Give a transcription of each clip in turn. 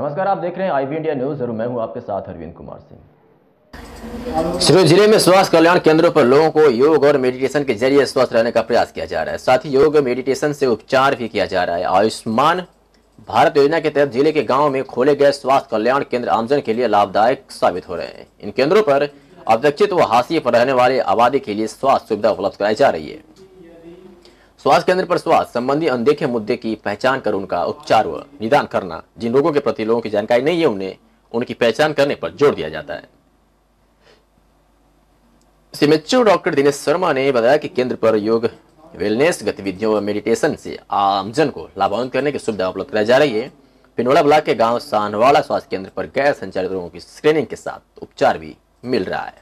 नमस्कार आप देख रहे हैं आईबी इंडिया न्यूज और मैं हूं आपके साथ अरविंद कुमार सिंह सिरोही जिले में स्वास्थ्य कल्याण केंद्रों पर लोगों को योग और मेडिटेशन के जरिए स्वस्थ रहने का प्रयास किया जा रहा है साथ ही योग मेडिटेशन से उपचार भी किया जा रहा है आयुष्मान भारत योजना के तहत जिले के गाँव में खोले गए स्वास्थ्य कल्याण केंद्र आमजन के लिए लाभदायक साबित हो रहे हैं इन केंद्रों पर अपेक्षित व हाशिए पर रहने वाली आबादी के लिए स्वास्थ्य सुविधा उपलब्ध कराई जा रही है स्वास्थ्य केंद्र पर स्वास्थ्य संबंधी अनदेखे मुद्दे की पहचान कर उनका उपचार व निदान करना जिन रोगों के प्रति लोगों की जानकारी नहीं है उन्हें उनकी पहचान करने पर जोर दिया जाता है डॉक्टर दिनेश शर्मा ने बताया कि केंद्र पर योग वेलनेस गतिविधियों व मेडिटेशन से आमजन को लाभान्वित करने की सुविधा उपलब्ध कराई जा रही है पिनोड़ा ब्लॉक के गांव सानवाड़ा स्वास्थ्य केंद्र पर गैर संचालित रोगों की स्क्रीनिंग के साथ उपचार भी मिल रहा है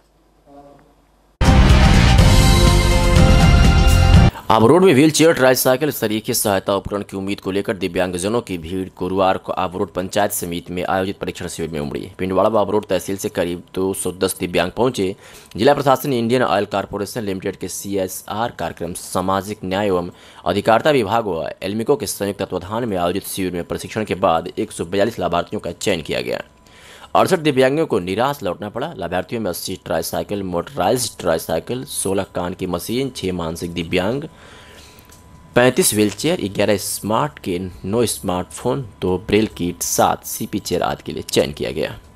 आबरोड में व्हील चेयर ट्राईसाइकिल तरीके सहायता उपकरण की उम्मीद को लेकर दिव्यांगजनों की भीड़ गुरुवार को आबरोड पंचायत समिति में आयोजित परीक्षण शिविर में उमड़ी पिंडवाड़ा बाबरोड तहसील से करीब दो सौ दस दिव्यांग पहुंचे जिला प्रशासन इंडियन ऑयल कारपोरेशन लिमिटेड के सीएसआर कार्यक्रम सामाजिक न्याय एवं अधिकारिता विभाग व एलमिको के संयुक्त तत्वाधान में आयोजित शिविर में प्रशिक्षण के बाद एक लाभार्थियों का चयन किया गया अड़सठ दिव्यांगों को निराश लौटना पड़ा लाभार्थियों में अस्सी ट्राईसाइकिल मोटराइज ट्राईसाइकिल सोलह कान की मशीन छः मानसिक दिव्यांग पैंतीस व्हील चेयर ग्यारह स्मार्ट के नौ स्मार्टफोन दो ब्रेल किट सात सीपी चेयर आदि के लिए चयन किया गया